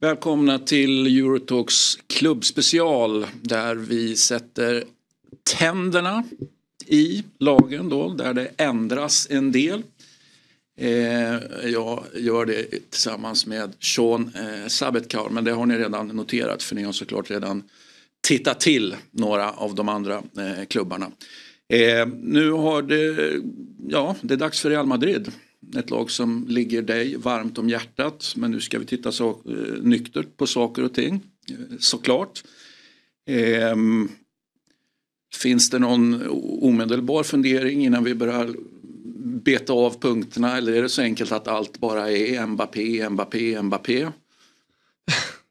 Välkomna till Eurotalks klubbspecial där vi sätter tänderna i lagen då, där det ändras en del. Eh, jag gör det tillsammans med Sean eh, Sabetkar men det har ni redan noterat för ni har såklart redan tittat till några av de andra eh, klubbarna. nu har det, ja, det är dags för Real Madrid. Ett lag som ligger dig varmt om hjärtat men nu ska vi titta så, nyktert på saker och ting såklart. Ehm, finns det någon omedelbar fundering innan vi börjar beta av punkterna eller är det så enkelt att allt bara är Mbappé, Mbappé, Mbappé?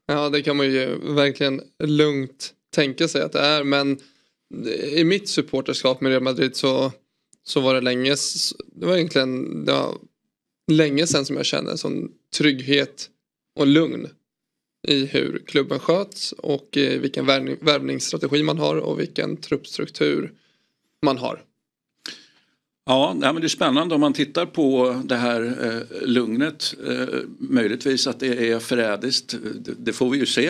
Ja, det kan man ju verkligen lugnt tänka sig att det är. Men i mitt supporterskap med Real Madrid så, så var det länge, det var egentligen det var länge sedan som jag kände en sån trygghet och lugn i hur klubben sköts och vilken värvningsstrategi man har och vilken truppstruktur man har. Ja, men det är spännande om man tittar på det här eh, lugnet. Eh, möjligtvis att det är förrädiskt, det, det får vi ju se.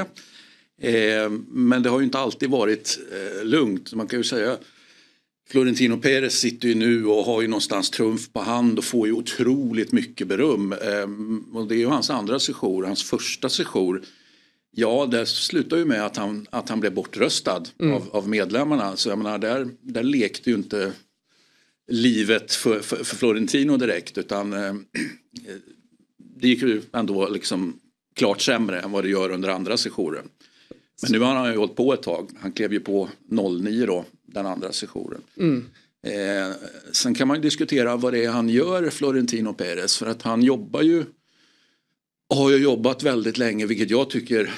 Eh, men det har ju inte alltid varit eh, lugnt. Man kan ju säga Florentino Perez sitter ju nu och har ju någonstans trumf på hand och får ju otroligt mycket beröm. Eh, och det är ju hans andra sejour, hans första sejour. Ja, det slutar ju med att han, att han blev bortröstad mm. av, av medlemmarna. Så jag menar, där, där lekte ju inte livet för, för, för Florentino direkt utan eh, det gick ju ändå liksom klart sämre än vad det gör under andra sessionen. Men nu har han ju hållit på ett tag. Han klev ju på 09 då, den andra sessionen. Mm. Eh, sen kan man ju diskutera vad det är han gör, Florentino Perez, för att han jobbar ju har ju jobbat väldigt länge, vilket jag tycker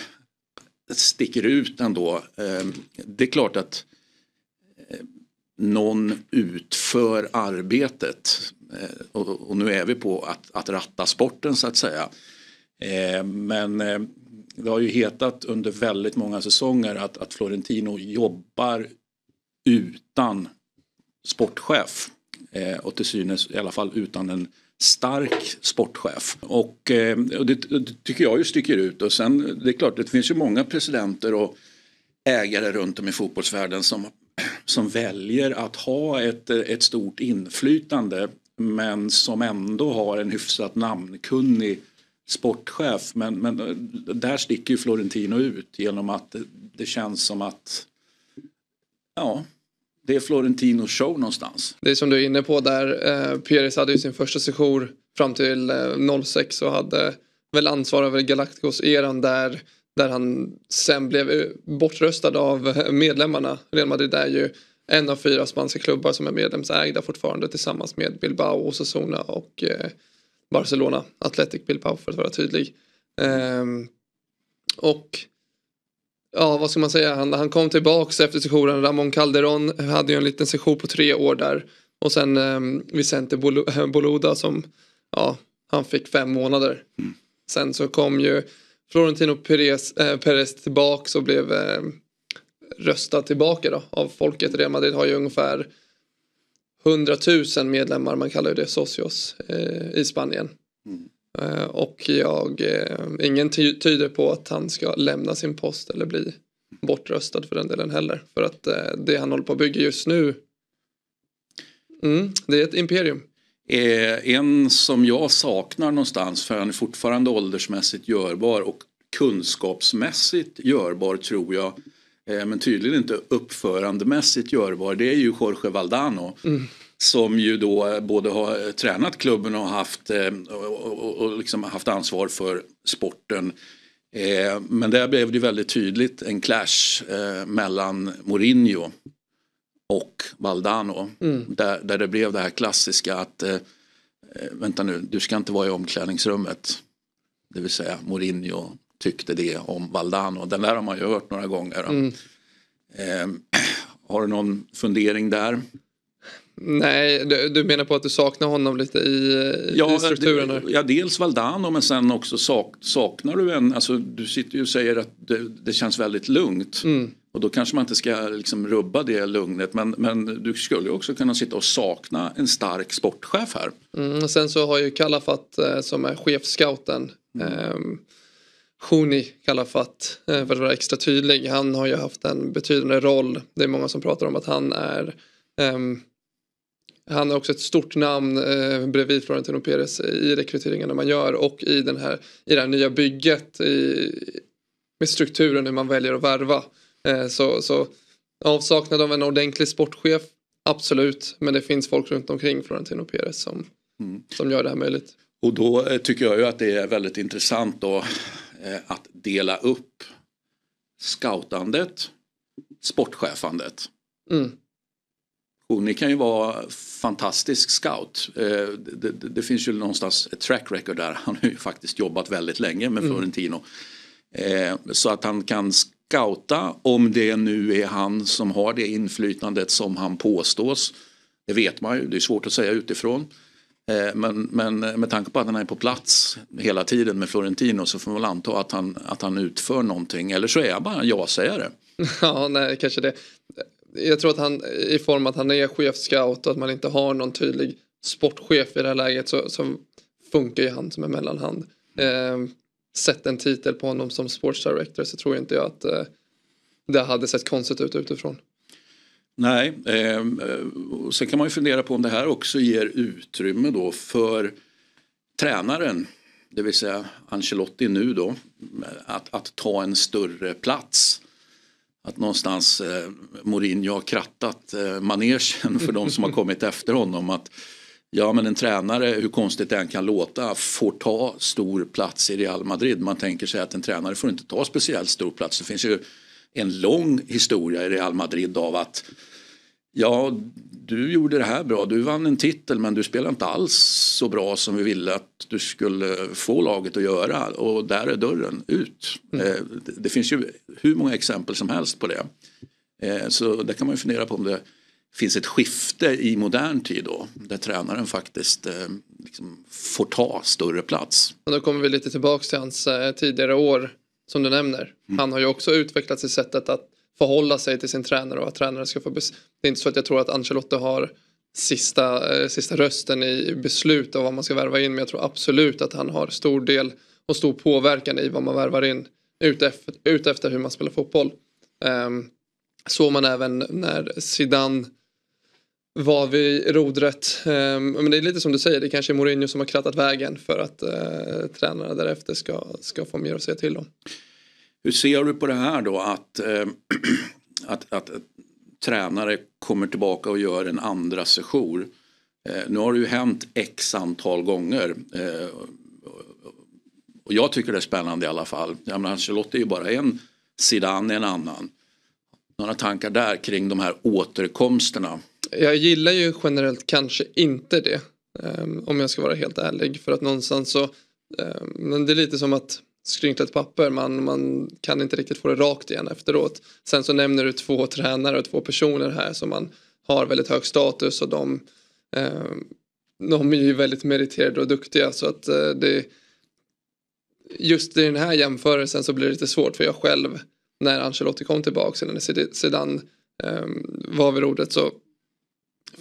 sticker ut ändå. Eh, det är klart att någon utför arbetet. Eh, och, och, nu är vi på att, att ratta sporten så att säga. Eh, men eh, det har ju hetat under väldigt många säsonger att, att Florentino jobbar utan sportchef eh, och till synes i alla fall utan en stark sportchef. Och, eh, och det, det, tycker jag ju sticker ut och sen det är klart det finns ju många presidenter och ägare runt om i fotbollsvärlden som som väljer att ha ett, ett stort inflytande men som ändå har en hyfsat namnkunnig sportchef. Men, men där sticker ju Florentino ut genom att det, känns som att ja, det är Florentinos show någonstans. Det är som du är inne på där, eh, Pieris hade ju sin första session fram till eh, 06 och hade väl ansvar över Galacticos-eran där där han sen blev eh, bortröstad av eh, medlemmarna. Real Madrid är ju en av fyra spanska klubbar som är medlemsägda fortfarande tillsammans med Bilbao, Osasuna och eh, Barcelona. Athletic Bilbao för att vara tydlig. Ehm, och ja, vad ska man säga, han, han kom tillbaka efter sessionen. Ramon Calderon hade ju en liten session på tre år där. Och sen eh, Vicente Boluda som, ja, han fick fem månader. Mm. Sen så kom ju Florentino Perez, eh, Perez tillbaks och blev eh, röstad tillbaka då, av folket. Real Madrid har ju ungefär 100 000 medlemmar, man kallar det socios, eh, i Spanien. Mm. Eh, och jag, eh, ingen ty tyder på att han ska lämna sin post eller bli bortröstad för den delen heller. För att eh, det han håller på att bygga just nu, mm, det är ett imperium. Eh, en som jag saknar någonstans för han är fortfarande åldersmässigt görbar och kunskapsmässigt görbar tror jag eh, men tydligen inte uppförandemässigt görbar det är ju Jorge Valdano. Mm. Som ju då eh, både har tränat klubben och haft, eh, och, och, och liksom haft ansvar för sporten. Eh, men där blev det väldigt tydligt en clash eh, mellan Mourinho och Valdano. Mm. Där, där det blev det här klassiska att eh, eh, vänta nu, du ska inte vara i omklädningsrummet. Det vill säga Mourinho tyckte det om Valdano. Den där har man ju hört några gånger. Mm. Eh, har du någon fundering där? Nej, du, du, menar på att du saknar honom lite i, ja, i strukturen? Det, ja, dels Valdano men sen också sak, saknar du en, alltså du sitter ju och säger att det, det känns väldigt lugnt. Mm. Och då kanske man inte ska liksom rubba det lugnet men, men du skulle också kunna sitta och sakna en stark sportchef här. Mm, sen så har ju Kalafat eh, som är chefscouten mm. Ehm, eh, Shuni Kalafat för att vara extra tydlig. Han har ju haft en betydande roll. Det är många som pratar om att han är eh, han är också ett stort namn eh, bredvid Florentino Perez i rekryteringarna man gör och i, den här, i det här nya bygget i, med strukturen hur man väljer att värva. Eh, så, så avsaknad av en ordentlig sportchef, absolut. Men det finns folk runt omkring Florentino Perez som, mm. som gör det här möjligt. Och då eh, tycker jag ju att det är väldigt intressant då, eh, att dela upp scoutandet, sportchefandet. Mm. Honi kan ju vara fantastisk scout. Det, det, det, finns ju någonstans ett track record där. Han har ju faktiskt jobbat väldigt länge med mm. Florentino. Mm. Så att han kan scouta om det nu är han som har det inflytandet som han påstås. Det vet man ju, det är svårt att säga utifrån. Eh, men, men med tanke på att han är på plats hela tiden med Florentino så får man väl anta att han, att han utför någonting. Eller så är han bara en ja-sägare. Ja, nej, kanske det. Jag tror att han i form att han är chefscout och att man inte har någon tydlig sportchef i det här läget så, så funkar ju han som en mellanhand. Mm sett en titel på honom som sports director så tror inte jag att eh, det hade sett konstigt ut utifrån. Nej, ehm, eh, sen kan man ju fundera på om det här också ger utrymme då för tränaren, det vill säga Ancelotti nu då, att, att ta en större plats. Att någonstans eh, Mourinho har krattat eh, manegen för de som har kommit efter honom. Att Ja men en tränare, hur konstigt det än kan låta, får ta stor plats i Real Madrid. Man tänker sig att en tränare får inte ta speciellt stor plats. Det finns ju en lång historia i Real Madrid av att ja, du gjorde det här bra, du vann en titel men du spelade inte alls så bra som vi ville att du skulle få laget att göra och där är dörren ut. Mm. Eh, det finns ju hur många exempel som helst på det. Eh, så där kan man ju fundera på om det finns ett skifte i modern tid då där tränaren faktiskt eh, liksom får ta större plats. Och då kommer vi lite tillbaks till hans eh, tidigare år som du nämner. Mm. Han har ju också utvecklats i sättet att förhålla sig till sin tränare och att tränaren ska få Det är inte så att jag tror att Ancelotti har sista, eh, sista rösten i beslut av vad man ska värva in men jag tror absolut att han har stor del och stor påverkan i vad man värvar in utefter ut hur man spelar fotboll. Um, ehm, såg man även när Zidane var vid rodret. Ehm, men det är lite som du säger, det kanske är Mourinho som har krattat vägen för att eh, tränarna därefter ska, ska få mer att säga till om. Hur ser du på det här då att, äh, att, att, att, tränare kommer tillbaka och gör en andra session? Äh, nu har det ju hänt x antal gånger. Äh, och jag tycker det är spännande i alla fall. Jag menar, Ancelotti är ju bara en, Zidane är en annan. Några tankar där kring de här återkomsterna jag gillar ju generellt kanske inte det. Ehm, om jag ska vara helt ärlig. För att någonstans så. Ehm, men det är lite som att skrynkla ett papper. Man, man kan inte riktigt få det rakt igen efteråt. Sen så nämner du två tränare och två personer här som man har väldigt hög status och de, ehm, de är ju väldigt meriterade och duktiga så att eh, det just i den här jämförelsen så blir det lite svårt för jag själv när Ancelotti kom tillbaka eller när sedan var vid ordet så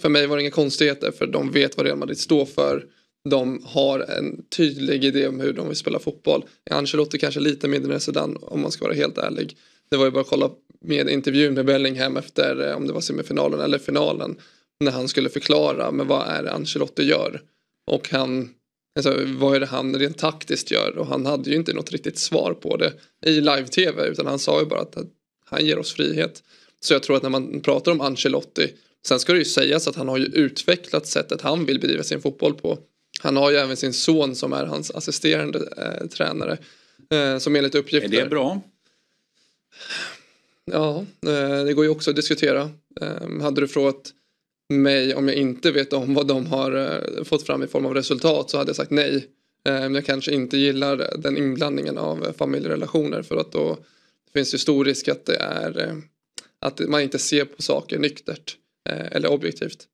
för mig var det inga konstigheter för de vet vad Real Madrid står för. De har en tydlig idé om hur de vill spela fotboll. Ancelotti kanske lite mindre än Zidane om man ska vara helt ärlig. Det var ju bara att kolla med intervjun med Bellingham efter eh, om det var semifinalen eller finalen. När han skulle förklara men vad är det Ancelotti gör. Och han Alltså, vad är det han rent taktiskt gör? Och han hade ju inte något riktigt svar på det i live-tv utan han sa ju bara att han ger oss frihet. Så jag tror att när man pratar om Ancelotti Sen ska det ju sägas att han har ju utvecklat sättet han vill bedriva sin fotboll på. Han har ju även sin son som är hans assisterande eh, tränare. Eh, som enligt uppgifter... Är det bra? Ja, eh, det går ju också att diskutera. Ehm, hade du frågat mig om jag inte vet om vad de har eh, fått fram i form av resultat så hade jag sagt nej. Ehm, men jag kanske inte gillar den inblandningen av familjerelationer för att då finns det stor risk att det är eh, att man inte ser på saker nyktert. Eh, eller objektivt.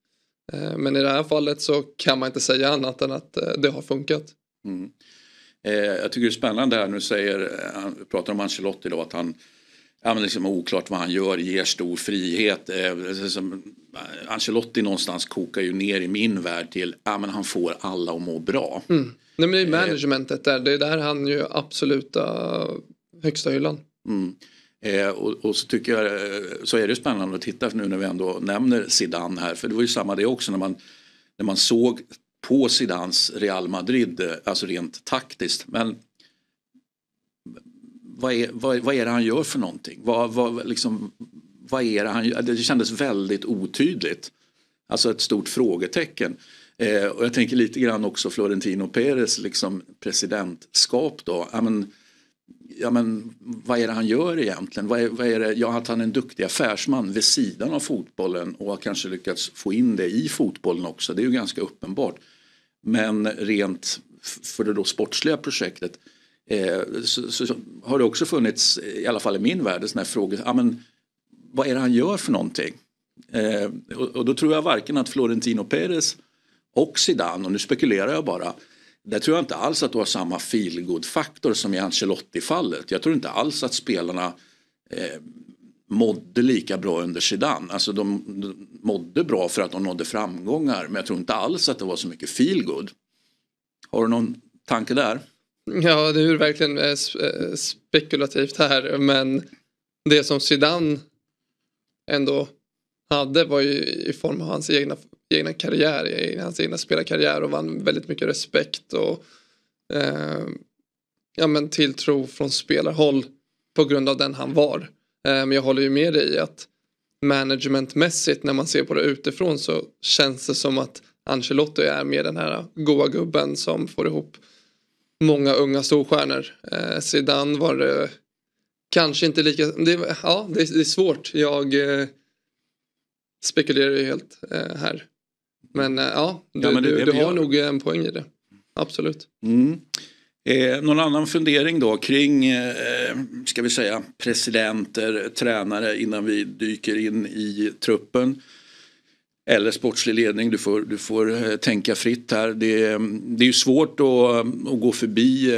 Eh, men i det här fallet så kan man inte säga annat än att eh, det har funkat. Mm. Jag tycker det är spännande här nu säger, han pratar om Ancelotti då att han Ja, men liksom oklart vad han gör, ger stor frihet. Ancelotti någonstans kokar ju ner i min värld till ja, men han får alla att må bra. Mm. Nej, men det är managementet där, det är där han ju absoluta högsta hyllan. Mm. Eh, och, och, så tycker jag eh, så är det spännande att titta nu när vi ändå nämner Zidane här för det var ju samma det också när man, när man såg på Zidans Real Madrid, eh, alltså rent taktiskt. Men vad är, vad, vad är det han gör för någonting? Vad, vad, liksom, vad är det han gör? Det kändes väldigt otydligt. Alltså ett stort frågetecken. Eh, och jag tänker lite grann också Florentino Perez liksom presidentskap då. I mean, ja, men, vad är det han gör egentligen? Vad är, vad är det? Ja, att han är en duktig affärsman vid sidan av fotbollen och har kanske lyckats få in det i fotbollen också, det är ju ganska uppenbart. Men rent för det då sportsliga projektet eh, så, så, har det också funnits, i alla fall i min värld, sådana här frågor. Ja, men, vad är det han gör för någonting? Eh, och, och, då tror jag varken att Florentino Perez och Zidane, och nu spekulerar jag bara, där tror jag inte alls att du har samma feelgood-faktor som i Ancelotti-fallet. Jag tror inte alls att spelarna eh, mådde lika bra under Zidane. Alltså de, de mådde bra för att de nådde framgångar men jag tror inte alls att det var så mycket feelgood. Har du någon tanke där? Ja, det är verkligen eh, eh, spekulativt här men det som Zidane ändå hade var ju i form av hans egna egna karriär, i hans egna spelarkarriär och vann väldigt mycket respekt och eh, ja, men tilltro från spelarhåll på grund av den han var. Eh, men jag håller ju med dig i att managementmässigt när man ser på det utifrån så känns det som att Ancelotti är mer den här goa gubben som får ihop många unga storstjärnor. Eh, Zidane var det kanske inte lika, det, ja det, det är svårt. Jag eh, spekulerar ju helt eh, här. Men eh, ja, du, ja, men det, du, du har nog eh, en poäng i det. Absolut. Mm. Eh, någon annan fundering då kring, eh, ska vi säga, presidenter, tränare innan vi dyker in i truppen? Eller sportslig ledning, du får, du får eh, tänka fritt här. Det, det är ju svårt att, att gå förbi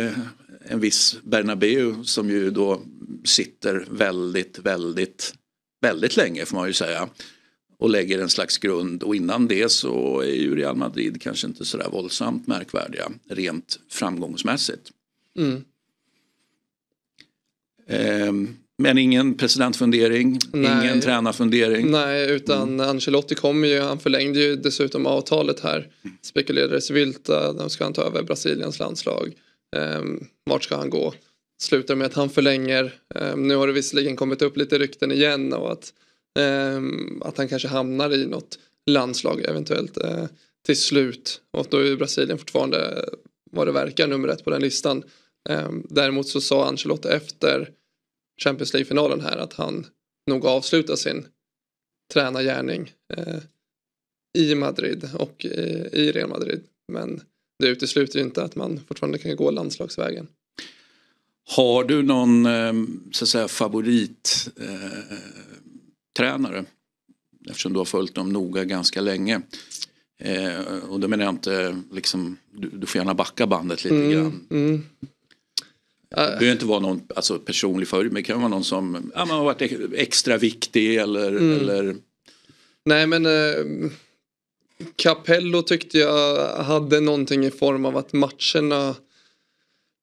en viss Bernabeu som ju då sitter väldigt, väldigt, väldigt länge får man ju säga och lägger en slags grund och innan det så är ju Real Madrid kanske inte så där våldsamt märkvärdiga rent framgångsmässigt. Mm. Ehm, men ingen presidentfundering, Nej. ingen tränarfundering. Nej, utan mm. Ancelotti kommer ju, han förlängde ju dessutom avtalet här. Spekulerades vilt, när eh, ska han ta över Brasiliens landslag? Ehm, vart ska han gå? Slutar med att han förlänger. Ehm, nu har det visserligen kommit upp lite rykten igen och att Ehm, att han kanske hamnar i något landslag eventuellt eh, till slut. Och då är Brasilien fortfarande, vad det verkar, nummer ett på den listan. Ehm, däremot så sa Ancelotti efter Champions League-finalen här att han nog avslutar sin tränargärning eh, i Madrid och eh, i Real Madrid. Men det utesluter ju inte att man fortfarande kan gå landslagsvägen. Har du någon så att säga, favorit fotbollstränare eftersom du har följt dem noga ganska länge. Eh, och då menar jag inte, liksom, du, du får gärna backa bandet lite mm, grann. Mm. Det behöver inte vara någon alltså, personlig följd men det kan vara någon som ja, man har varit extra viktig eller... Mm. eller... Nej men eh, Capello tyckte jag hade någonting i form av att matcherna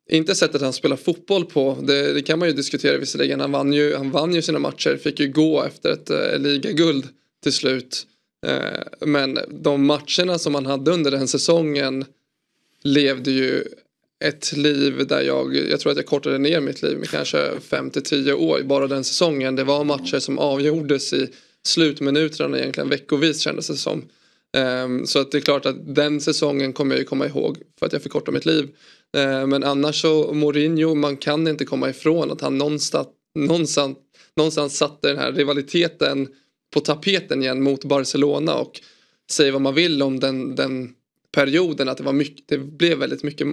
inte sättet han spelar fotboll på, det, det, kan man ju diskutera visserligen. Han vann, ju, han vann ju sina matcher, fick ju gå efter ett eh, ligaguld till slut. Eh, men de matcherna som han hade under den säsongen levde ju ett liv där jag, jag tror att jag kortade ner mitt liv med kanske 5 10 år bara den säsongen. Det var matcher som avgjordes i slutminuterna egentligen veckovis kändes det som. Um, så att det är klart att den säsongen kommer jag ju komma ihåg för att jag förkortade mitt liv. Eh, men annars så Mourinho, man kan inte komma ifrån att han någonstans, någonstans, någonstans satte den här rivaliteten på tapeten igen mot Barcelona och säger vad man vill om den, den perioden att det, var mycket, det blev väldigt mycket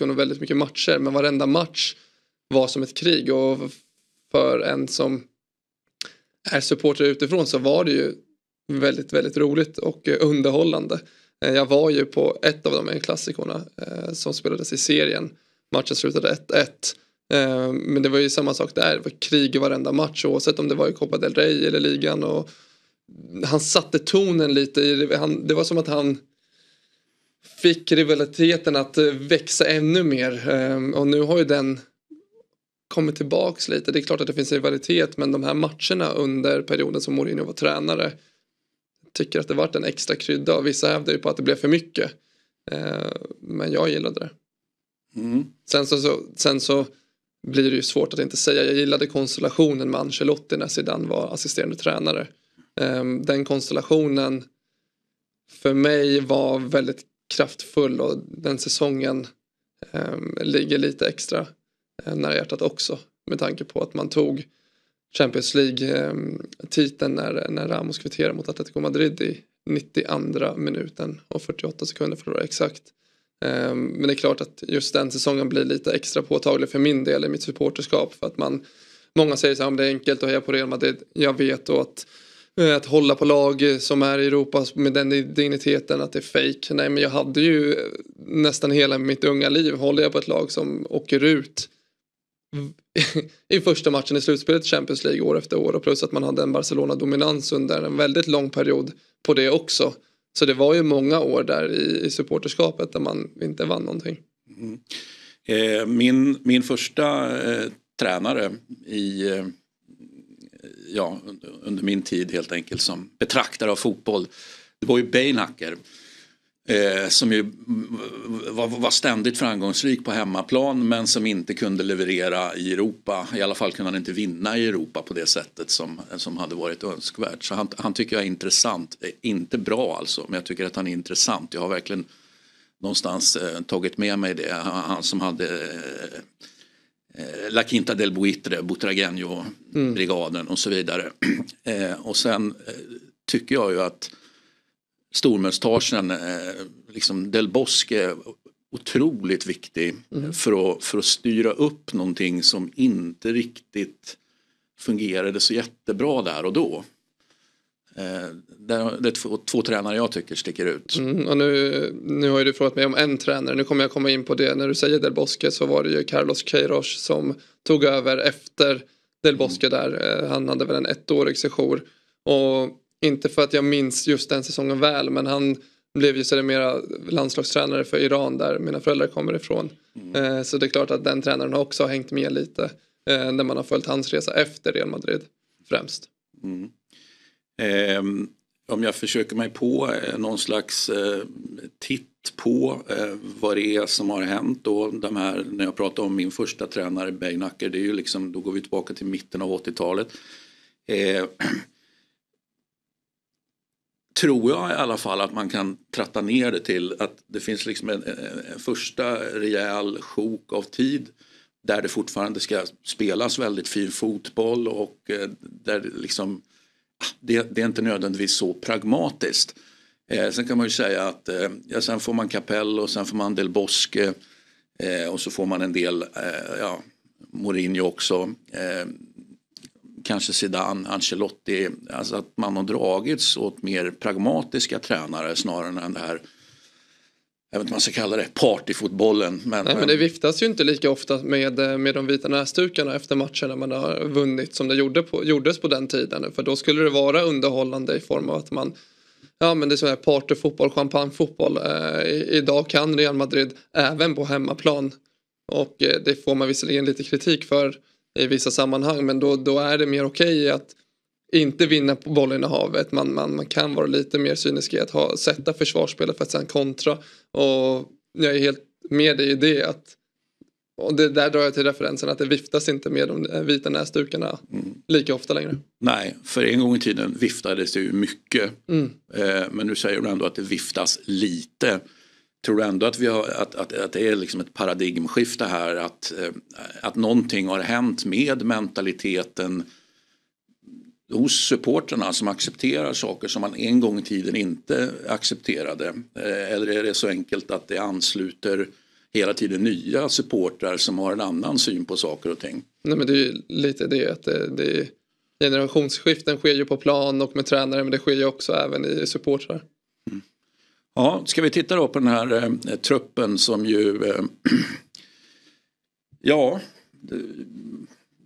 El och väldigt mycket matcher men varenda match var som ett krig och för en som är supporter utifrån så var det ju väldigt, väldigt roligt och eh, underhållande. Eh, jag var ju på ett av de här klassikorna eh, som spelades i serien. Matchen slutade 1-1. Eh, men det var ju samma sak där, det var krig i varenda match oavsett om det var i Copa del Rey eller ligan. Och han satte tonen lite, det var som att han fick rivaliteten att växa ännu mer. Och nu har ju den kommit tillbaks lite. Det är klart att det finns rivalitet men de här matcherna under perioden som Mourinho var tränare tycker att det varit en extra krydda och vissa hävdar ju på att det blev för mycket. Eh, men jag gillade det. Mm. Sen, så, så, sen så blir det ju svårt att inte säga. Jag gillade konstellationen med Ancelotti när Zidane var assisterande tränare. Ehm, den konstellationen för mig var väldigt kraftfull och den säsongen ehm, ligger lite extra eh, nära hjärtat också med tanke på att man tog Champions League-titeln när, när Ramos kvitterar mot Atletico Madrid i 92 minuten och 48 sekunder för att vara exakt. Ehm, men det är klart att just den säsongen blir lite extra påtaglig för min del i mitt supporterskap för att man Många säger så här, om det är enkelt att heja på Real Madrid. Jag vet och att eh, att hålla på lag som är i Europa med den digniteten att det är fejk. Nej men jag hade ju nästan hela mitt unga liv håller jag på ett lag som åker ut i första matchen i slutspelet i Champions League år efter år och plus att man hade en Barcelona-dominans under en väldigt lång period på det också. Så det var ju många år där i, i supporterskapet där man inte vann någonting. Mm. Eh, min, min första eh, tränare i, eh, ja, under min tid helt enkelt som betraktare av fotboll det var ju Beinhacker. Eh, som ju var, var, ständigt framgångsrik på hemmaplan men som inte kunde leverera i Europa. I alla fall kunde han inte vinna i Europa på det sättet som, som hade varit önskvärt. Så han, han tycker jag är intressant. Eh, inte bra alltså, men jag tycker att han är intressant. Jag har verkligen någonstans eh, tagit med mig det. Han, han som hade eh, La Quinta del Buitre, Butragueño-brigaden mm. och så vidare. Eh, och sen eh, tycker jag ju att stormustaschen eh, liksom Del Bosque otroligt viktig mm. för, att, för att styra upp någonting som inte riktigt fungerade så jättebra där och då. Eh, det är två, två, tränare jag tycker sticker ut. Mm, och nu, nu har ju du frågat mig om en tränare, nu kommer jag komma in på det. När du säger Del Bosque så var det ju Carlos Queiroz som tog över efter Del mm. Bosque mm. där. Eh, han hade väl en ettårig sejour. Och inte för att jag minns just den säsongen väl men han blev ju sedermera landslagstränare för Iran där mina föräldrar kommer ifrån. Mm. Eh, så det är klart att den tränaren har också hängt med lite eh, när man har följt hans resa efter Real Madrid främst. Mm. Eh, om jag försöker mig på eh, någon slags eh, titt på eh, vad det är som har hänt då. De här, när jag pratar om min första tränare Beinacker, det är ju liksom, då går vi tillbaka till mitten av 80-talet. tror jag i alla fall att man kan tratta ner det till att det finns liksom en, en första rejäl sjok av tid där det fortfarande ska spelas väldigt fin fotboll och eh, där liksom, ah, det, det är inte nödvändigtvis så pragmatiskt. Eh, sen kan man ju säga att eh, ja, sen får man Capello, och sen får man Del Bosque eh, och så får man en del, eh, ja, Mourinho också. Eh, kanske Zidane, Ancelotti, alltså att man har dragits åt mer pragmatiska tränare snarare än det här jag vet inte vad man ska kalla det, partyfotbollen. Men, Nej, men det viftas ju inte lika ofta med, eh, med de vita näsdukarna efter matchen när man har vunnit som det gjorde på, gjordes på den tiden. För då skulle det vara underhållande i form av att man Ja men det är så här partyfotboll, champagnefotboll. Eh, idag kan Real Madrid även på hemmaplan. Och eh, det får man visserligen lite kritik för i vissa sammanhang. Men då, då är det mer okej okay att inte vinna på bollinnehavet. Man, man, man kan vara lite mer cynisk i att ha, sätta försvarsspelet för att sen kontra. Och jag är helt med dig i det. Att, och det, där drar jag till referensen att det viftas inte med de vita näsdukarna mm. lika ofta längre. Nej, för en gång i tiden viftades det ju mycket. Mm. Eh, men nu säger du ändå att det viftas lite. Tror du ändå att, vi har, att, att, att det är liksom ett paradigmskifte här? Att, eh, att någonting har hänt med mentaliteten hos supporterna som accepterar saker som man en gång i tiden inte accepterade? Eh, eller är det så enkelt att det ansluter hela tiden nya supportrar som har en annan syn på saker och ting? Nej, men det är lite det att det, det generationsskiften sker ju på plan och med tränare men det sker ju också även i supportrar. Ja, ska vi titta då på den här eh, truppen som ju... Eh, ja, det,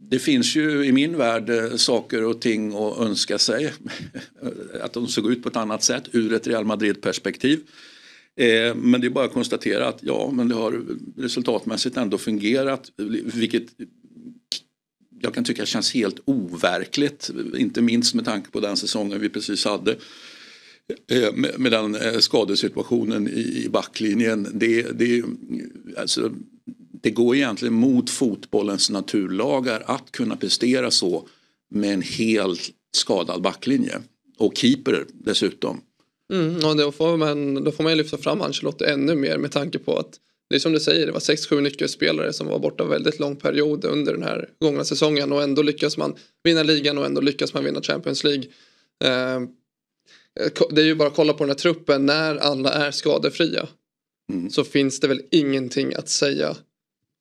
det, finns ju i min värld eh, saker och ting att önska sig. att de såg ut på ett annat sätt ur ett Real Madrid-perspektiv. Eh, men det är bara att konstatera att ja, men det har resultatmässigt ändå fungerat. Vilket jag kan tycka känns helt overkligt. Inte minst med tanke på den säsongen vi precis hade. Eh, med den eh, skadesituationen i backlinjen, det, det, alltså, det går egentligen mot fotbollens naturlagar att kunna prestera så med en helt skadad backlinje. Och keeper dessutom. Mm, och då, får man, då får man lyfta fram Ancelotti ännu mer med tanke på att det är som du säger, det var 6-7 nyckelspelare som var borta väldigt lång period under den här gångna säsongen och ändå lyckas man vinna ligan och ändå lyckas man vinna Champions League. Eh, Eh, det är ju bara att kolla på den här truppen när alla är skadefria. Mm. Så finns det väl ingenting att säga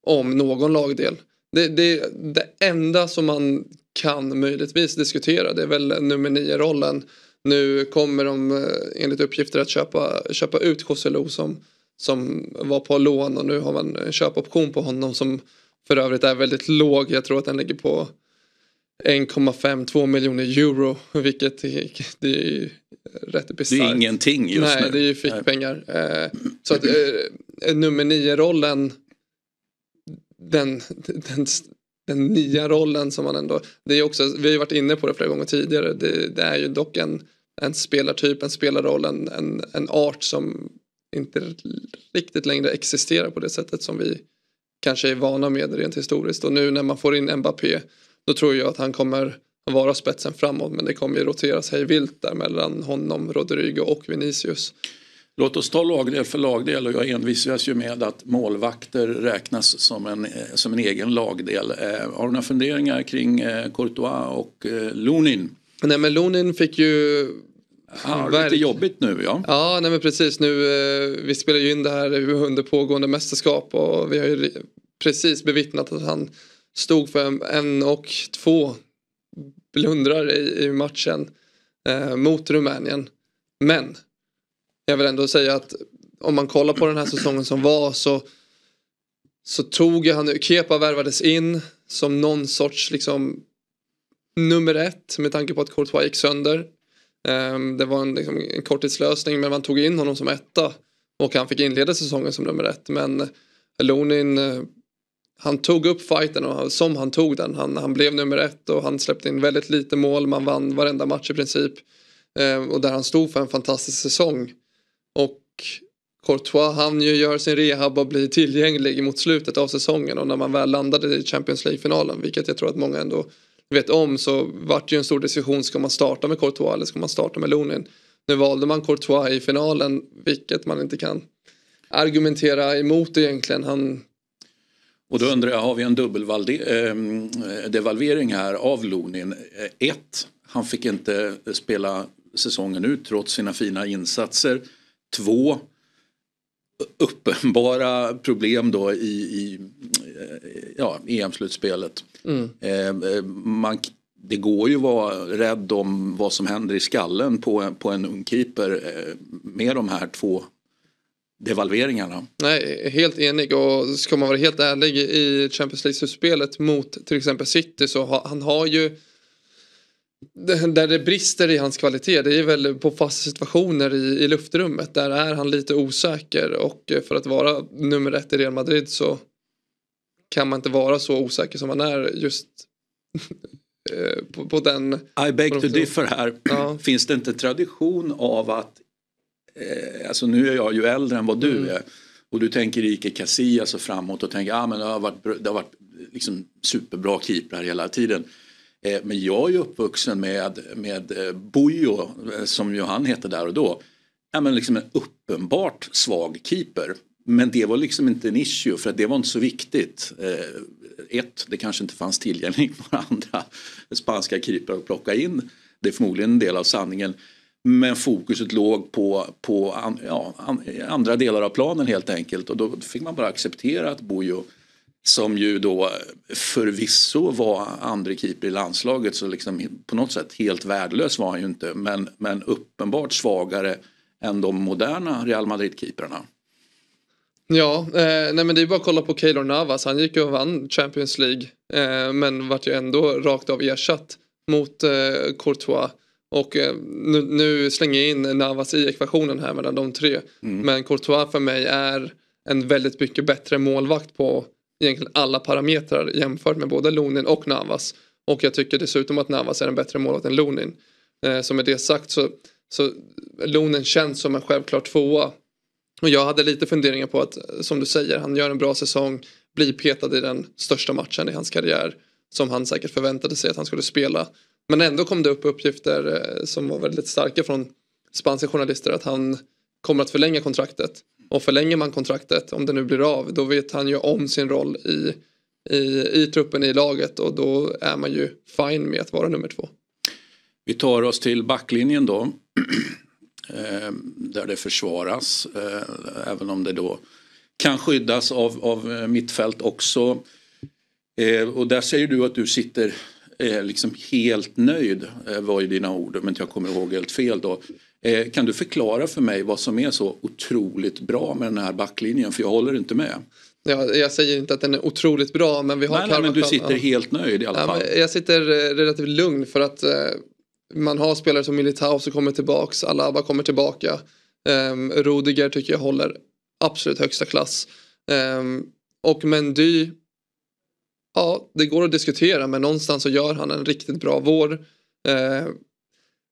om någon lagdel. Det, det, det enda som man kan möjligtvis diskutera det är väl nummer nio rollen. Nu kommer de eh, enligt uppgifter att köpa, köpa ut Joselu som, som var på lån och nu har man en köpoption på honom som för övrigt är väldigt låg. Jag tror att den ligger på 1,5-2 miljoner euro vilket är, det är ju rätt bisarrt. Det är ingenting just Nej, nu. Nej, det är ju fickpengar. Eh, så att eh, nummer nio-rollen den, den, den nya rollen som man ändå, det är också, vi har ju varit inne på det flera gånger tidigare, det, det är ju dock en, en spelartyp, en spelarroll, en, en, en art som inte riktigt längre existerar på det sättet som vi kanske är vana med rent historiskt och nu när man får in Mbappé då tror jag att han kommer vara spetsen framåt men det kommer ju roteras hej vilt där mellan honom, Rodrigo och Vinicius. Låt oss ta lagdel för lagdel och jag envisas ju med att målvakter räknas som en, eh, som en egen lagdel. Eh, har du några funderingar kring eh, Courtois och eh, Lunin? Nej men Lunin fick ju Ah, Verk... Lite jobbigt nu ja. Ja nej men precis nu eh, vi spelar ju in det här under pågående mästerskap och vi har ju precis bevittnat att han Stod för en, en och två blundrar i, i matchen eh, mot Rumänien. Men jag vill ändå säga att om man kollar på den här säsongen som var så, så tog jag han, Kepa värvades in som någon sorts liksom nummer ett med tanke på att Courtois gick sönder. Um, det var en, liksom, en korttidslösning men man tog in honom som etta och han fick inleda säsongen som nummer ett. Men Lonin eh, han tog upp fighten och som han tog den. Han, han blev nummer ett och han släppte in väldigt lite mål. Man vann varenda match i princip. Eh, och där han stod för en fantastisk säsong. Och Courtois han ju gör sin rehab och blir tillgänglig mot slutet av säsongen. Och när man väl landade i Champions League-finalen, vilket jag tror att många ändå vet om, så vart ju en stor diskussion. Ska man starta med Courtois eller ska man starta med Lonin? Nu valde man Courtois i finalen, vilket man inte kan argumentera emot egentligen. Han och då undrar jag, har vi en dubbeldevalvering ehm, eh, här av Lonin? Eh, ett, han fick inte spela säsongen ut trots sina fina insatser. Två, uppenbara problem då i, i eh, ja, EM-slutspelet. Mm. Ehm, man, det går ju att vara rädd om vad som händer i skallen på, på en ung keeper med de här två devalveringarna. Nej, helt enig och ska man vara helt ärlig i Champions League-slutspelet mot till exempel City så har, han har ju där det brister i hans kvalitet det är väl på fasta situationer i, i luftrummet. Där är han lite osäker och för att vara nummer ett i Real Madrid så kan man inte vara så osäker som man är just eh, på, på den. I beg to differ här. Ja. Finns det inte tradition av att eh, alltså nu är jag ju äldre än vad du mm. är. Och du tänker Ike Casillas och framåt och tänker ah, det har varit, det har varit liksom superbra keeprar hela tiden. Eh, men jag är ju uppvuxen med, med eh, Bujo, eh, som ju han hette där och då. Ja, men liksom en uppenbart svag keeper. Men det var liksom inte en issue för att det var inte så viktigt. Eh, ett, det kanske inte fanns tillgängligt på andra spanska keeprar att plocka in. Det är förmodligen en del av sanningen. Men fokuset låg på, på an, ja, an, andra delar av planen helt enkelt och då fick man bara acceptera att Bojo som ju då förvisso var andre keeper i landslaget så liksom på något sätt helt värdelös var han ju inte men, men uppenbart svagare än de moderna Real Madrid-keeprarna. Ja, eh, nej men det är bara att kolla på Keylor Navas. Han gick och vann Champions League eh, men vart ju ändå rakt av ersatt mot eh, Courtois. Och eh, nu, nu slänger jag in Navas i ekvationen här mellan de tre. Mm. Men Courtois för mig är en väldigt mycket bättre målvakt på egentligen alla parametrar jämfört med både Lonin och Navas. Och jag tycker dessutom att Navas är en bättre målvakt än Lonin. Eh, så med det sagt så, så Lonin känns som en självklar tvåa. Och jag hade lite funderingar på att, som du säger, han gör en bra säsong, blir petad i den största matchen i hans karriär. Som han säkert förväntade sig att han skulle spela. Men ändå kom det upp uppgifter eh, som var väldigt starka från spanska journalister att han kommer att förlänga kontraktet. Och förlänger man kontraktet, om det nu blir av, då vet han ju om sin roll i, i, i truppen, i laget och då är man ju fine med att vara nummer två. Vi tar oss till backlinjen då. Eh, där det försvaras, eh, även om det då kan skyddas av, av mittfält också. Och där säger du att du sitter eh, liksom helt nöjd eh, var ju dina ord, men jag kommer ihåg helt fel då. Eh, kan du förklara för mig vad som är så otroligt bra med den här backlinjen? För jag håller inte med. Ja, jag säger inte att den är otroligt bra men vi har Nej, nej men du sitter ja. helt nöjd i alla ja, Jag sitter eh, relativt lugn för att eh, man har spelare som Militao som kommer tillbaka. Alaba kommer tillbaka. Um, Rudiger tycker jag håller absolut högsta klass. Um, och Mendy ja, det går att diskutera men någonstans så gör han en riktigt bra vår. Eh,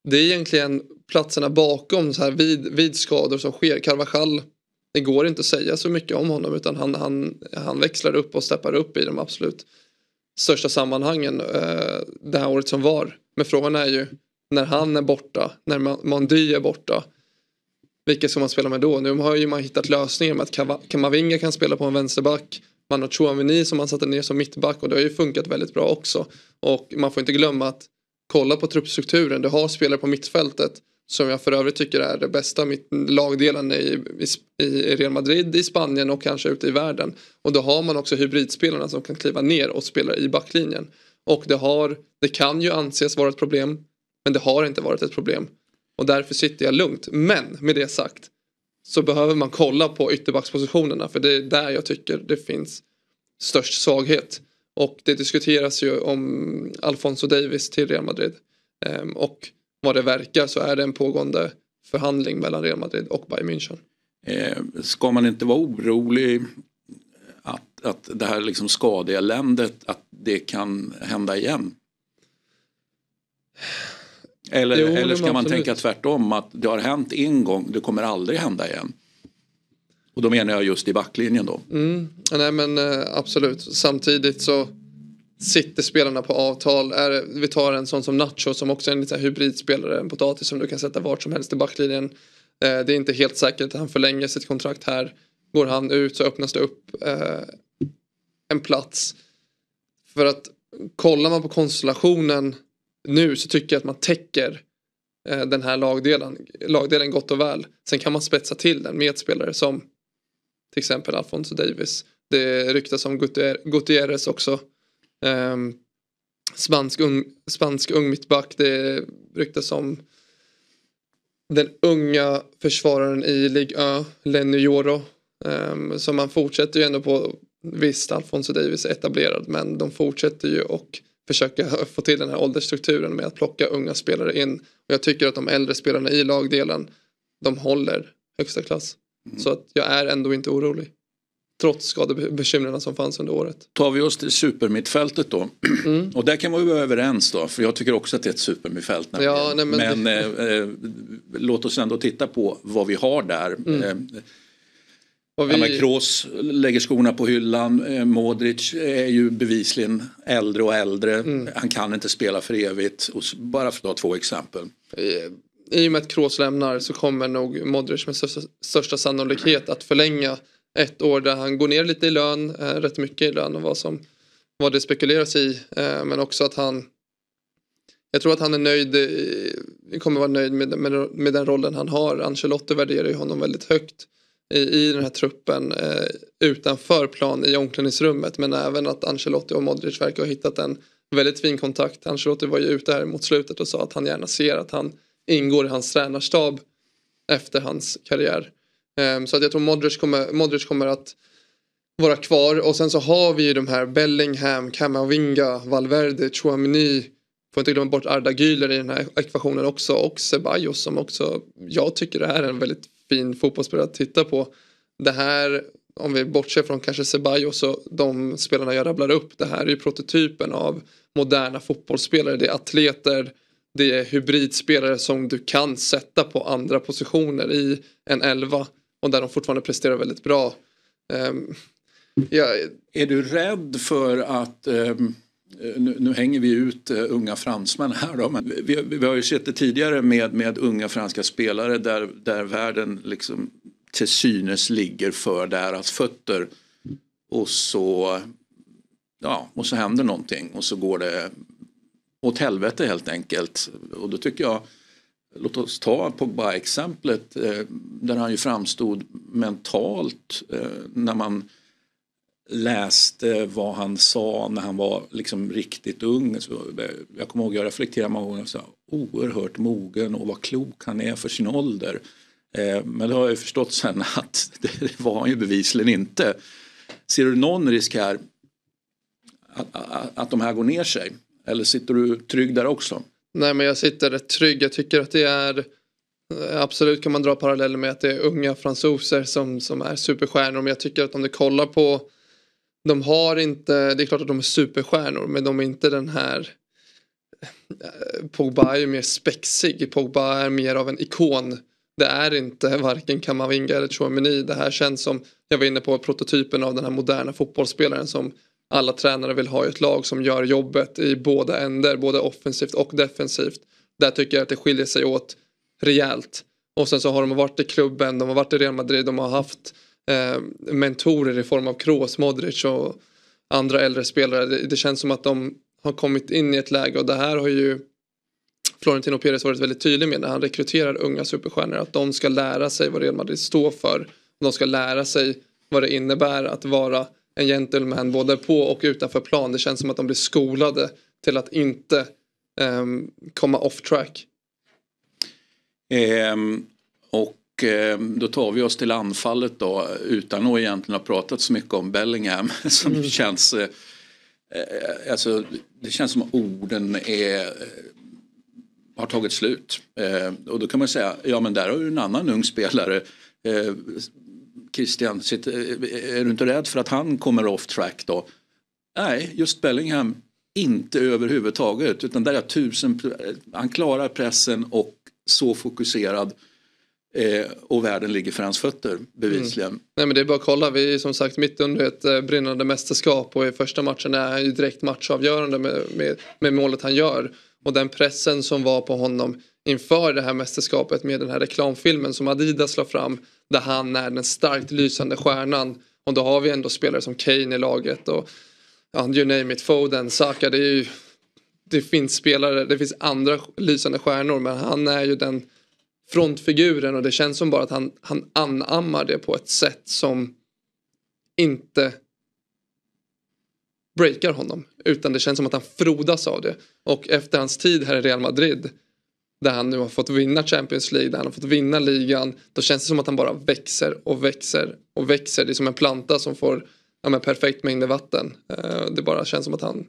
det är egentligen platserna bakom så här vid, vid skador som sker. Carvajal, det går inte att säga så mycket om honom utan han, han, han växlar upp och steppar upp i de absolut största sammanhangen eh, det här året som var. Men frågan är ju när han är borta, när Mandy är borta. Vilka ska man spela med då? Nu har ju man hittat lösningar med att Kamavinga kan spela på en vänsterback. Man har Chouameni som man satte ner som mittback och det har ju funkat väldigt bra också. Och man får inte glömma att kolla på truppstrukturen. Du har spelare på mittfältet som jag för övrigt tycker är det bästa lagdelen i, i, i, Real Madrid, i Spanien och kanske ute i världen. Och då har man också hybridspelarna som kan kliva ner och spela i backlinjen. Och det, har, det kan ju anses vara ett problem, men det har inte varit ett problem. Och därför sitter jag lugnt. Men med det sagt, så behöver man kolla på ytterbackspositionerna för det är där jag tycker det finns störst svaghet. Och det diskuteras ju om Alfonso Davis till Real Madrid. Ehm, och vad det verkar så är det en pågående förhandling mellan Real Madrid och Bayern München. Ehm, ska man inte vara orolig att, att det här liksom skadeeländet, att det kan hända igen? Eller, jo, eller ska man absolut. tänka tvärtom att det har hänt en gång, det kommer aldrig hända igen. Och då menar jag just i backlinjen då. Mm. Nej men eh, absolut, samtidigt så sitter spelarna på avtal. Är, vi tar en sån som Nacho som också är en liten hybridspelare, en potatis som du kan sätta vart som helst i backlinjen. Eh, det är inte helt säkert att han förlänger sitt kontrakt här. Går han ut så öppnas det upp eh, en plats. För att kollar man på konstellationen nu så tycker jag att man täcker eh, den här lagdelen, lagdelen gott och väl. Sen kan man spetsa till den med spelare som till exempel Alfonso Davis. Det ryktas om Gutierrez också. Um, spansk, ung, spansk ung mittback. Det ryktas om den unga försvararen i Ligue 1, Lenny Joro. Um, ehm, så man fortsätter ju ändå på, visst Alfonso Davis är etablerad men de fortsätter ju och försöka få till den här åldersstrukturen med att plocka unga spelare in. Och jag tycker att de äldre spelarna i lagdelen, de håller högsta klass. Mm. Så att jag är ändå inte orolig. Trots skadebekymren som fanns under året. Tar vi oss till supermittfältet då. Mm. Och där kan vi vara överens då. För jag tycker också att det är ett supermittfält. Ja, men, men det... eh, eh, låt oss ändå titta på vad vi har där. Mm. Eh, vi... ja, Kroos lägger skorna på hyllan. Eh, Modric är ju bevisligen äldre och äldre. Mm. Han kan inte spela för evigt. bara för att ta två exempel. Eh, I och med att Kroos lämnar så kommer nog Modric med största, sannolikhet att förlänga ett år där han går ner lite i lön, eh, rätt mycket i lön och vad, som, vad det spekuleras i. men också att han, jag tror att han är nöjd, kommer vara nöjd med, med, med den rollen han har. Ancelotti värderar ju honom väldigt högt i, den här truppen eh, utanför plan i omklädningsrummet. Men även att Ancelotti och Modric verkar ha hittat en väldigt fin kontakt. Ancelotti var ju ute här mot slutet och sa att han gärna ser att han ingår i hans tränarstab efter hans karriär. Ehm, så att jag tror Modric kommer, Modric kommer att vara kvar och sen så har vi ju de här Bellingham, Kamavinga, Valverde, Chouamini. Får inte glömma bort Arda Güler i den här ekvationen också och Ceballos som också jag tycker är en väldigt fin fotbollsspelare att titta på. Det här, om vi bortser från kanske Ceballos så de spelarna jag rabblar upp, det här är ju prototypen av moderna fotbollsspelare. Det är atleter, det är hybridspelare som du kan sätta på andra positioner i en elva och där de fortfarande presterar väldigt bra. Um, ehm, ja. Är du rädd för att um Eh, nu, nu, hänger vi ut eh, unga fransmän här då, men vi, vi, har ju sett det tidigare med, med unga franska spelare där, där världen liksom till synes ligger för deras fötter. Och så, ja, och så händer någonting och så går det åt helvete helt enkelt. Och då tycker jag, låt oss ta Pogba-exemplet eh, där han ju framstod mentalt när man läste vad han sa när han var liksom riktigt ung. Så jag kommer ihåg, jag reflekterade många gånger, så oerhört mogen och vad klok han är för sin ålder. Eh, men det har jag ju förstått sen att det var han ju bevisligen inte. Ser du någon risk här att, att, att de här går ner sig? Eller sitter du trygg där också? Nej men jag sitter rätt trygg. Jag tycker att det är Absolut kan man dra paralleller med att det är unga fransoser som, som är superstjärnor. Men jag tycker att om du kollar på de har inte, det är klart att de är superstjärnor men de är inte den här eh, Pogba är ju mer spexig, Pogba är mer av en ikon. Det är inte varken Kamavinga eller Chouameni. Det här känns som, jag var inne på prototypen av den här moderna fotbollsspelaren som alla tränare vill ha i ett lag som gör jobbet i båda änder, både offensivt och defensivt. Där tycker jag att det skiljer sig åt rejält. Och sen så har de varit i klubben, de har varit i Real Madrid, de har haft eh, mentorer i form av Kroos, Modric och andra äldre spelare. Det, det, känns som att de har kommit in i ett läge och det här har ju Florentino Pérez varit väldigt tydlig med när han rekryterar unga superstjärnor att de ska lära sig vad Real Madrid står för. De ska lära sig vad det innebär att vara en gentleman både på och utanför plan. Det känns som att de blir skolade till att inte um, komma off track. Um, och Eh, då tar vi oss till anfallet då utan att egentligen ha pratat så mycket om Bellingham som mm. känns... Eh, eh, alltså, det känns som orden är, har tagit slut. Och då kan man säga, ja men där har du en annan ung spelare. Christian, är du inte rädd för att han kommer off track då? Nej, just Bellingham inte överhuvudtaget utan där är tusen, han klarar pressen och så fokuserad Eh, och världen ligger för hans fötter bevisligen. Mm. Nej, men det är bara att kolla, vi är som sagt mitt under ett eh, brinnande mästerskap och i första matchen är han ju direkt matchavgörande med, med, med, målet han gör. Och den pressen som var på honom inför det här mästerskapet med den här reklamfilmen som Adidas la fram där han är den starkt lysande stjärnan och då har vi ändå spelare som Kane i laget och ja, you name it, Foden, Saka, det är ju det finns spelare, det finns andra lysande stjärnor men han är ju den frontfiguren och det känns som bara att han, han anammar det på ett sätt som inte breakar honom. Utan det känns som att han frodas av det. Och efter hans tid här i Real Madrid där han nu har fått vinna Champions League, där han har fått vinna ligan. Då känns det som att han bara växer och växer och växer. Det är som en planta som får ja, perfekt mängd vatten. Eh, det bara känns som att han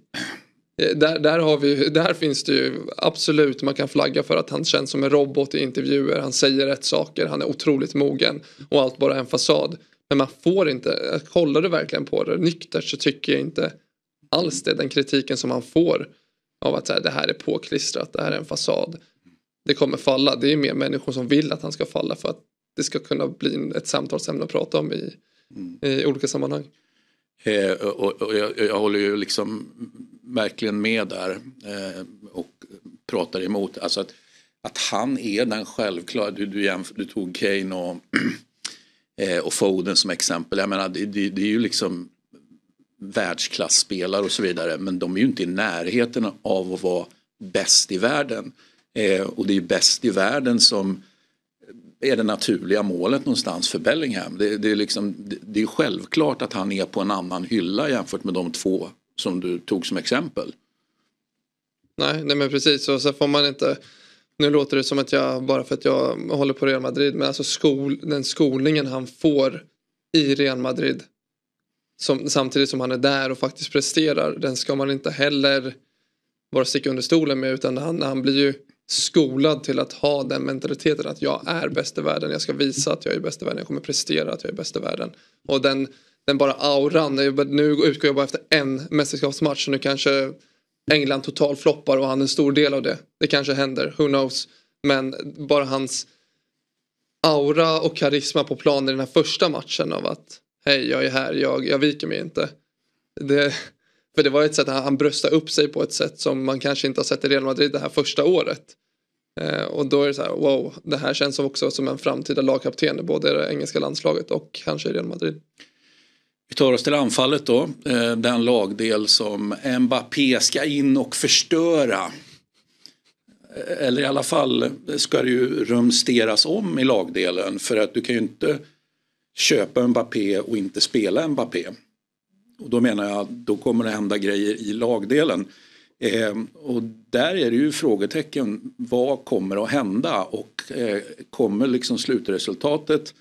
Eh, där, där, har vi, där finns det ju absolut man kan flagga för att han känns som en robot i intervjuer. Han säger rätt saker, han är otroligt mogen och allt bara en fasad. Men man får inte, eh, kollar du verkligen på det nyktert så tycker jag inte alls det. Den kritiken som han får av att här, det här är påklistrat, det här är en fasad. Det kommer falla, det är mer människor som vill att han ska falla för att det ska kunna bli ett samtalsämne att prata om i, mm. i olika sammanhang. Eh, och, och jag, jag, håller ju liksom verkligen med där eh, och pratar emot. Alltså att, att han är den självklara, du, du, du tog Kane och, eh, och Foden som exempel. Jag menar, det, det, det är ju liksom världsklassspelare och så vidare men de är ju inte i närheten av att vara bäst i världen. Eh, och det är ju bäst i världen som är det naturliga målet någonstans för Bellingham. Det, det är liksom, det, det, är självklart att han är på en annan hylla jämfört med de två som du tog som exempel. Nej, nej men precis. Och så får man inte... Nu låter det som att jag, bara för att jag håller på Real Madrid, men alltså skol, den skolningen han får i Real Madrid som, samtidigt som han är där och faktiskt presterar, den ska man inte heller bara sticka under stolen med utan han, han blir ju skolad till att ha den mentaliteten att jag är bäst i världen, jag ska visa att jag är bäst i världen, jag kommer prestera att jag är bäst i världen. Och den den bara auran. Nu utgår jag bara efter en mästerskapsmatch. Nu kanske England total floppar och han är en stor del av det. Det kanske händer, who knows. Men bara hans aura och karisma på planen i den här första matchen av att hej, jag är här, jag, jag viker mig inte. Det, för det var ett sätt, han bröstade upp sig på ett sätt som man kanske inte har sett i Real Madrid det här första året. Eh, och då är det så här, wow, det här känns också som en framtida lagkapten i både det engelska landslaget och kanske i Real Madrid. Vi tar oss till anfallet då. Eh, den lagdel som Mbappé ska in och förstöra. Eh, eller i alla fall ska det ju rumsteras om i lagdelen för att du kan ju inte köpa Mbappé och inte spela Mbappé. Och då menar jag att då kommer det hända grejer i lagdelen. Eh, och där är det ju frågetecken. Vad kommer att hända? Och kommer liksom slutresultatet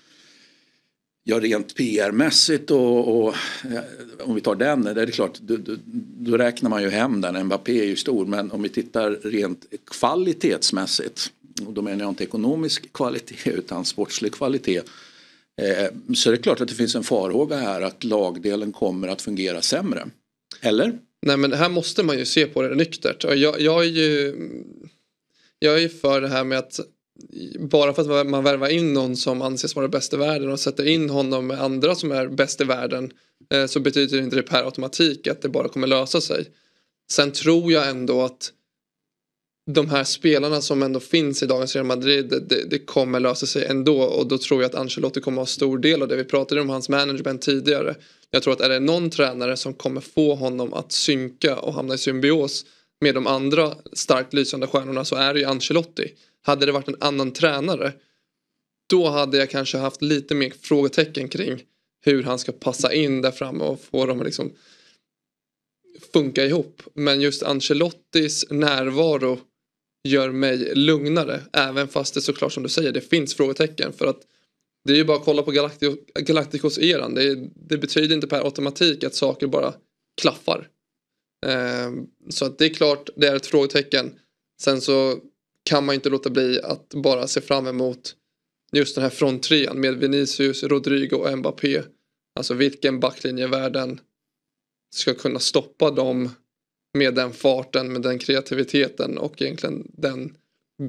Ja, rent PR-mässigt och, och, eh, om vi tar den, det är klart, då, då, då räknar man ju hem den. Mbappé är ju stor, men om vi tittar rent kvalitetsmässigt, och då menar jag inte ekonomisk kvalitet utan sportslig kvalitet, eh, så är det klart att det finns en farhåga här att lagdelen kommer att fungera sämre. Eller? Nej, men här måste man ju se på det nyktert. Jag, jag är ju jag är för det här med att bara för att man värvar in någon som anses vara bäst i världen och sätter in honom med andra som är bäst i världen eh, så betyder inte det per automatik att det bara kommer lösa sig. Sen tror jag ändå att de här spelarna som ändå finns i dagens Real Madrid, det, det, kommer lösa sig ändå och då tror jag att Ancelotti kommer ha stor del av det. Vi pratade om hans management tidigare. Jag tror att är det någon tränare som kommer få honom att synka och hamna i symbios med de andra starkt lysande stjärnorna så är det ju Ancelotti. Hade det varit en annan tränare då hade jag kanske haft lite mer frågetecken kring hur han ska passa in där framme och få dem att liksom funka ihop. Men just Ancelottis närvaro gör mig lugnare. Även fast det såklart som du säger, det finns frågetecken. För att det är ju bara att kolla på Galacticos-eran. Det, det, betyder inte per automatik att saker bara klaffar. Ehm, så att det är klart, det är ett frågetecken. Sen så kan man inte låta bli att bara se fram emot just den här fronttrean med Vinicius, Rodrigo och Mbappé. Alltså vilken backlinje i världen ska kunna stoppa dem med den farten, med den kreativiteten och egentligen den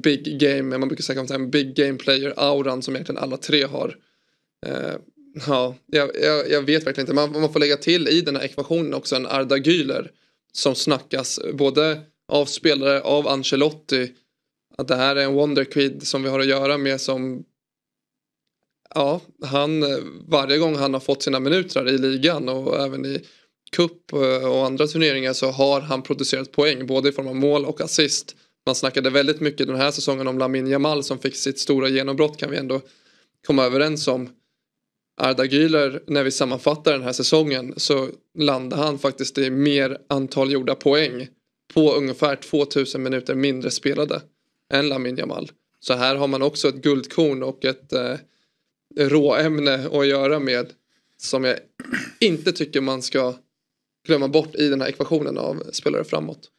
big game, man brukar säga om den big game player-auran som egentligen alla tre har. Uh, ja, jag, jag, vet verkligen inte. Man, man får lägga till i den här ekvationen också en Arda Güler som snackas både av spelare, av Ancelotti. Att det här är en wonderkid som vi har att göra med som ja, han, varje gång han har fått sina minuter i ligan och även i cup eh, och andra turneringar så har han producerat poäng både i form av mål och assist. Man snackade väldigt mycket den här säsongen om Lamin Jamal som fick sitt stora genombrott kan vi ändå komma överens om. Arda Güler, när vi sammanfattar den här säsongen så landar han faktiskt i mer antal gjorda poäng på ungefär 2000 minuter mindre spelade än Lamin Jamal. Så här har man också ett guldkorn och ett eh, råämne att göra med som jag inte tycker man ska glömma bort i den här ekvationen av spelare framåt.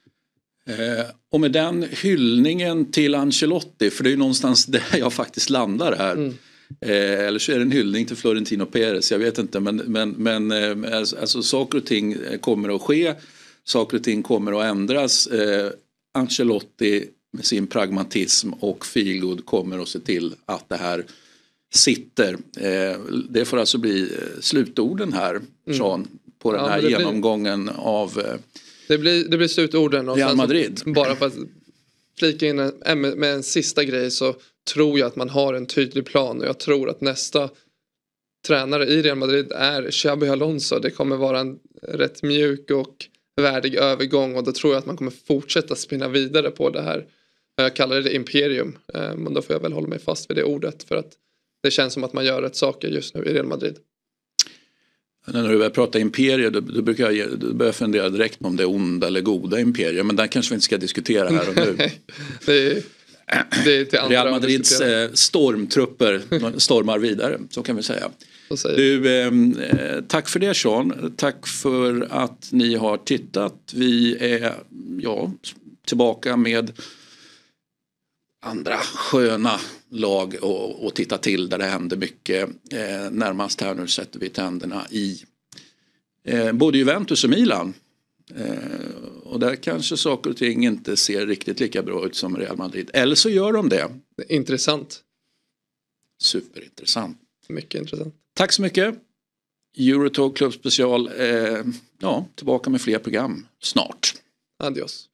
Eh, och med den hyllningen till Ancelotti, för det är ju någonstans där jag faktiskt landar här. Mm. Eh, eller så är det en hyllning till Florentino Perez, jag vet inte. Men, men, men eh, alltså, alltså saker och ting eh, kommer att ske, saker och ting kommer att ändras. Eh, Ancelotti med sin pragmatism och feelgood kommer att se till att det här sitter. Eh, det får alltså bli eh, slutorden här, mm. Sean, mm. på den ja, här genomgången blir... av det blir, det blir slutorden. Och Real Madrid. bara för att flika in en, med en sista grej så tror jag att man har en tydlig plan och jag tror att nästa tränare i Real Madrid är Xabi Alonso. Det kommer vara en rätt mjuk och värdig övergång och då tror jag att man kommer fortsätta spinna vidare på det här. Jag kallar det imperium eh, men då får jag väl hålla mig fast vid det ordet för att det känns som att man gör rätt saker just nu i Real Madrid. När du börjar prata imperier då, då brukar jag då börjar jag fundera direkt på om det är onda eller goda imperier men det kanske vi inte ska diskutera här och nu. Real Madrids eh, stormtrupper stormar vidare, så kan vi säga. Du, ehm, eh, tack för det Sean. Tack för att ni har tittat. Vi är ja, tillbaka med andra sköna lag och, och titta till där det händer mycket. Eh, närmast här nu sätter vi tänderna i eh, både Juventus och Milan. Eh, och där kanske saker och ting inte ser riktigt lika bra ut som Real Madrid. Eller så gör de det. Intressant. Superintressant. Mycket intressant. Tack så mycket. Eurotalk Club special. Eh, ja, tillbaka med fler program snart. Adios.